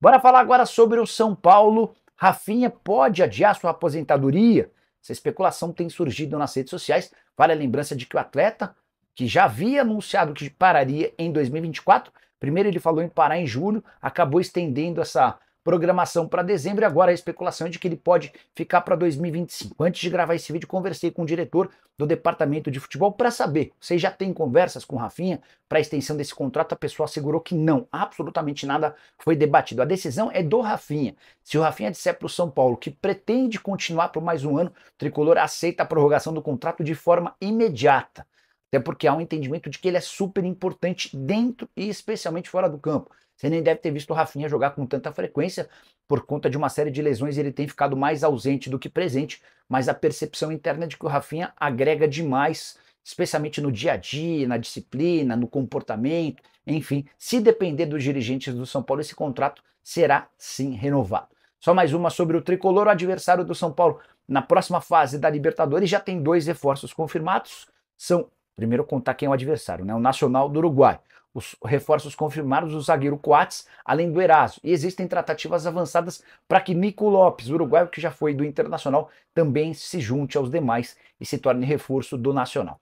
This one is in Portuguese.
Bora falar agora sobre o São Paulo. Rafinha pode adiar sua aposentadoria? Essa especulação tem surgido nas redes sociais. Vale a lembrança de que o atleta, que já havia anunciado que pararia em 2024, primeiro ele falou em parar em julho, acabou estendendo essa programação para dezembro e agora a especulação é de que ele pode ficar para 2025. Antes de gravar esse vídeo, conversei com o diretor do departamento de futebol para saber. Vocês já têm conversas com o Rafinha para a extensão desse contrato? A pessoa assegurou que não, absolutamente nada foi debatido. A decisão é do Rafinha. Se o Rafinha disser para o São Paulo que pretende continuar por mais um ano, o tricolor aceita a prorrogação do contrato de forma imediata. Até porque há um entendimento de que ele é super importante dentro e especialmente fora do campo. Você nem deve ter visto o Rafinha jogar com tanta frequência, por conta de uma série de lesões ele tem ficado mais ausente do que presente, mas a percepção interna é de que o Rafinha agrega demais, especialmente no dia a dia, na disciplina, no comportamento, enfim, se depender dos dirigentes do São Paulo, esse contrato será sim renovado. Só mais uma sobre o tricolor, o adversário do São Paulo na próxima fase da Libertadores já tem dois reforços confirmados. São, primeiro contar quem é o adversário, né? O Nacional do Uruguai os reforços confirmados do zagueiro Coates, além do Eraso. E existem tratativas avançadas para que Nico Lopes, uruguaio que já foi do Internacional, também se junte aos demais e se torne reforço do Nacional.